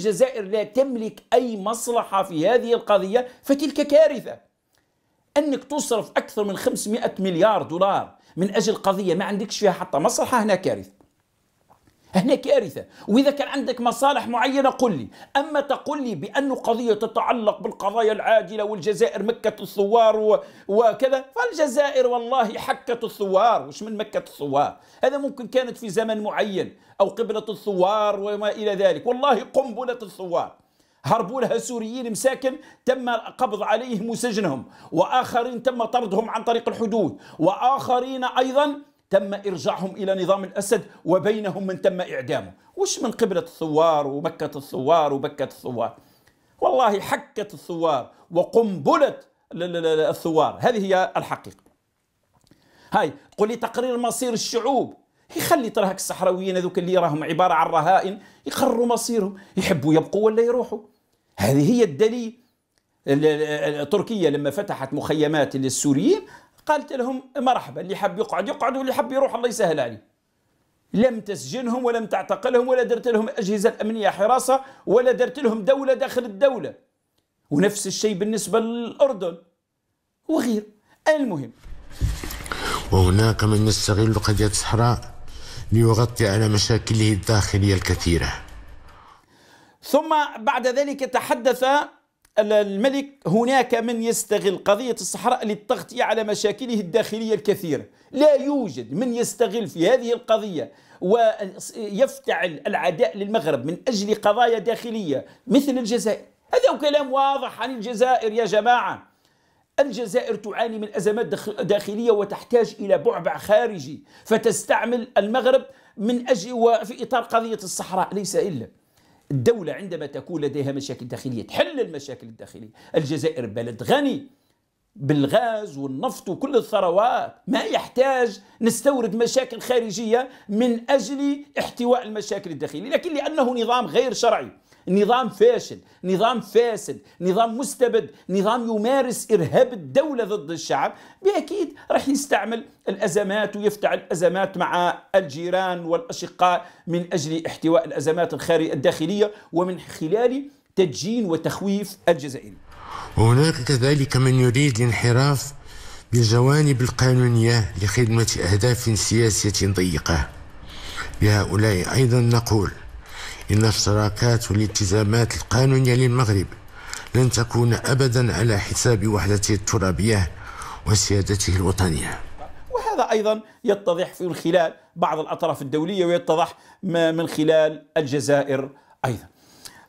الجزائر لا تملك أي مصلحة في هذه القضية فتلك كارثة أنك تصرف أكثر من 500 مليار دولار من أجل قضية ما عندكش فيها حتى مصلحة هنا كارثة هنا كارثة وإذا كان عندك مصالح معينة قل لي أما تقول لي بأن قضية تتعلق بالقضايا العاجلة والجزائر مكة الثوار وكذا فالجزائر والله حكة الثوار وش من مكة الثوار هذا ممكن كانت في زمن معين أو قبلة الثوار وما إلى ذلك والله قنبلة الثوار هربوا لها سوريين مساكن تم القبض عليهم وسجنهم وآخرين تم طردهم عن طريق الحدود وآخرين أيضا تم إرجاعهم إلى نظام الأسد وبينهم من تم إعدامه وش من قبلة الثوار ومكة الثوار وبكة الثوار والله حكة الثوار وقنبلة الثوار هذه هي الحقيقة هاي تقول لي تقرير مصير الشعوب يخلي ترى الصحراويين هذوك اللي راهم عباره عن رهائن يقرروا مصيرهم يحبوا يبقوا ولا يروحوا هذه هي الدليل تركيا لما فتحت مخيمات للسوريين قالت لهم مرحبا اللي حب يقعد يقعد واللي حب يروح الله يسهل عليه لم تسجنهم ولم تعتقلهم ولا درت لهم أجهزة أمنية حراسة ولا درت لهم دولة داخل الدولة ونفس الشيء بالنسبة للأردن وغير المهم وهناك من يستغل قضية الصحراء ليغطي على مشاكله الداخلية الكثيرة ثم بعد ذلك تحدث الملك هناك من يستغل قضية الصحراء للتغطية على مشاكله الداخلية الكثيرة لا يوجد من يستغل في هذه القضية ويفتعل العداء للمغرب من أجل قضايا داخلية مثل الجزائر هذا كلام واضح عن الجزائر يا جماعة الجزائر تعاني من أزمات داخلية وتحتاج إلى بعبع خارجي فتستعمل المغرب من أجل وفي إطار قضية الصحراء ليس إلا الدولة عندما تكون لديها مشاكل داخلية تحل المشاكل الداخلية الجزائر بلد غني بالغاز والنفط وكل الثروات ما يحتاج نستورد مشاكل خارجية من أجل احتواء المشاكل الداخلية لكن لأنه نظام غير شرعي نظام فاشل نظام فاسد نظام مستبد نظام يمارس إرهاب الدولة ضد الشعب بأكيد راح يستعمل الأزمات ويفتح الأزمات مع الجيران والأشقاء من أجل احتواء الأزمات الداخلية ومن خلال تدجين وتخويف الجزائري هناك كذلك من يريد الانحراف بالجوانب القانونية لخدمة أهداف سياسية ضيقة لهؤلاء أيضا نقول إن اشتراكات والالتزامات القانونية للمغرب لن تكون أبدا على حساب وحدته الترابية وسيادته الوطنية وهذا أيضا يتضح من خلال بعض الأطراف الدولية ويتضح من خلال الجزائر أيضا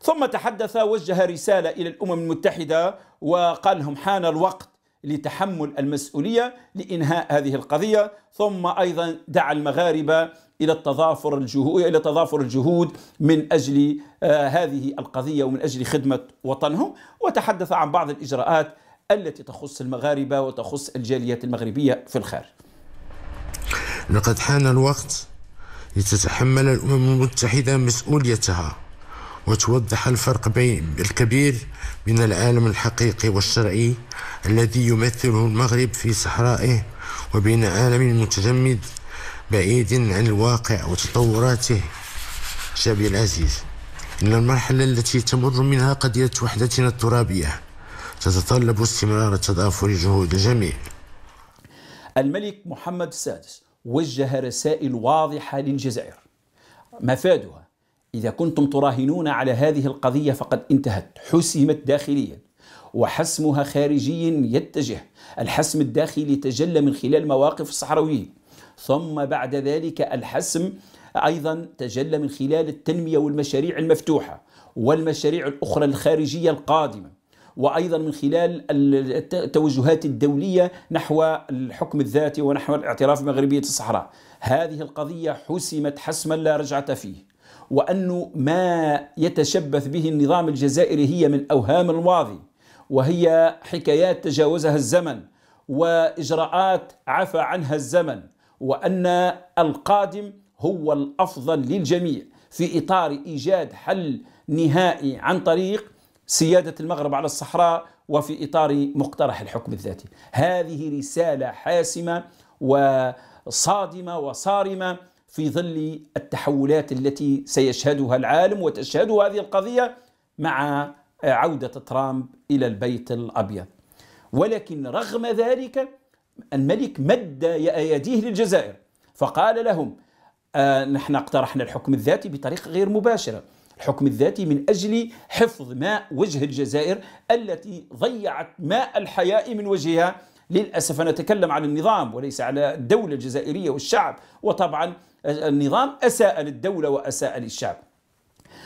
ثم تحدث وجه رسالة إلى الأمم المتحدة وقال لهم حان الوقت لتحمل المسؤولية لإنهاء هذه القضية ثم أيضا دعا المغاربة إلى التضافر الجهود إلى تضافر الجهود من أجل آه، هذه القضية ومن أجل خدمة وطنهم وتحدث عن بعض الإجراءات التي تخص المغاربة وتخص الجاليات المغربية في الخارج لقد حان الوقت لتتحمل الأمم المتحدة مسؤوليتها وتوضح الفرق الكبير بين العالم الحقيقي والشرعي الذي يمثله المغرب في صحرائه وبين عالم متجمد بعيد عن الواقع وتطوراته شابي العزيز إن المرحلة التي تمر منها قضية وحدتنا الترابية تتطلب استمرار تضافر جهود الجميع الملك محمد السادس وجه رسائل واضحة للجزائر مفادها إذا كنتم تراهنون على هذه القضية فقد انتهت حسمت داخليا وحسمها خارجي يتجه الحسم الداخلي تجلى من خلال مواقف الصحراويين ثم بعد ذلك الحسم أيضا تجلى من خلال التنمية والمشاريع المفتوحة والمشاريع الأخرى الخارجية القادمة وايضا من خلال التوجهات الدوليه نحو الحكم الذاتي ونحو الاعتراف بمغربيه الصحراء. هذه القضيه حسمت حسما لا رجعه فيه. وأن ما يتشبث به النظام الجزائري هي من أوهام الماضي وهي حكايات تجاوزها الزمن وإجراءات عفى عنها الزمن وأن القادم هو الأفضل للجميع في إطار إيجاد حل نهائي عن طريق سيادة المغرب على الصحراء وفي إطار مقترح الحكم الذاتي هذه رسالة حاسمة وصادمة وصارمة في ظل التحولات التي سيشهدها العالم وتشهد هذه القضية مع عودة ترامب إلى البيت الأبيض ولكن رغم ذلك الملك مد يديه للجزائر فقال لهم آه نحن اقترحنا الحكم الذاتي بطريقة غير مباشرة الحكم الذاتي من أجل حفظ ماء وجه الجزائر التي ضيعت ماء الحياء من وجهها للأسف أنا أتكلم عن النظام وليس على الدولة الجزائرية والشعب وطبعا النظام أساء للدولة وأساء للشعب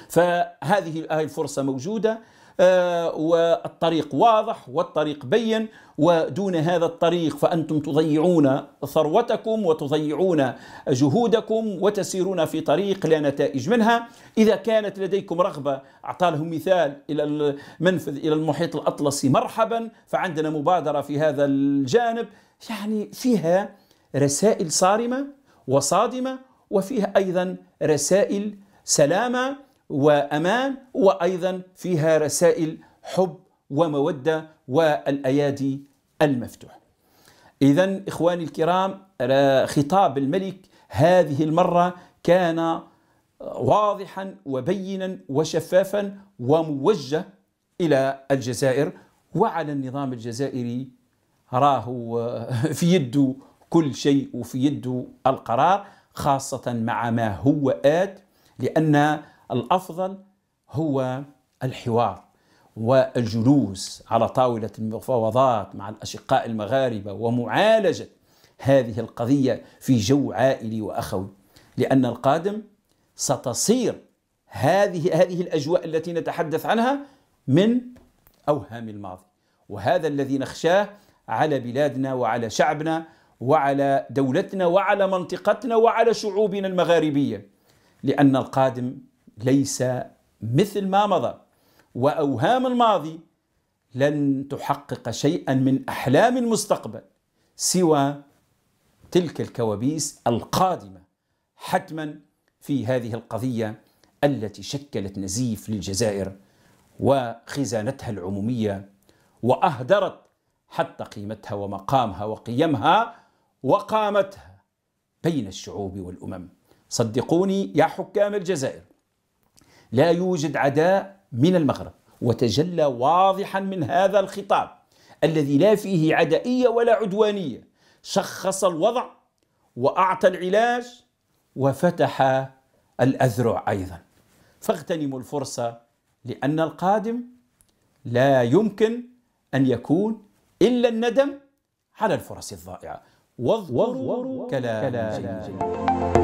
فهذه الفرصة موجودة آه، والطريق واضح والطريق بين ودون هذا الطريق فأنتم تضيعون ثروتكم وتضيعون جهودكم وتسيرون في طريق لا نتائج منها إذا كانت لديكم رغبة أعطالهم مثال إلى المنفذ إلى المحيط الأطلسي مرحبا فعندنا مبادرة في هذا الجانب يعني فيها رسائل صارمة وصادمة وفيها أيضا رسائل سلامة وأمان وأيضا فيها رسائل حب ومودة والأيادي المفتوح إذا إخواني الكرام خطاب الملك هذه المرة كان واضحا وبينا وشفافا وموجه إلى الجزائر وعلى النظام الجزائري راه في يده كل شيء وفي يده القرار خاصة مع ما هو آت لأن الأفضل هو الحوار والجلوس على طاولة المفاوضات مع الأشقاء المغاربة ومعالجة هذه القضية في جو عائلي وأخوي لأن القادم ستصير هذه هذه الأجواء التي نتحدث عنها من أوهام الماضي وهذا الذي نخشاه على بلادنا وعلى شعبنا وعلى دولتنا وعلى منطقتنا وعلى شعوبنا المغاربيه لان القادم ليس مثل ما مضى واوهام الماضي لن تحقق شيئا من احلام المستقبل سوى تلك الكوابيس القادمه حتما في هذه القضيه التي شكلت نزيف للجزائر وخزانتها العموميه واهدرت حتى قيمتها ومقامها وقيمها وقامتها بين الشعوب والامم صدقوني يا حكام الجزائر لا يوجد عداء من المغرب وتجلى واضحا من هذا الخطاب الذي لا فيه عدائيه ولا عدوانيه شخص الوضع واعطى العلاج وفتح الاذرع ايضا فاغتنموا الفرصه لان القادم لا يمكن ان يكون الا الندم على الفرص الضائعه واذكروا كلام جيد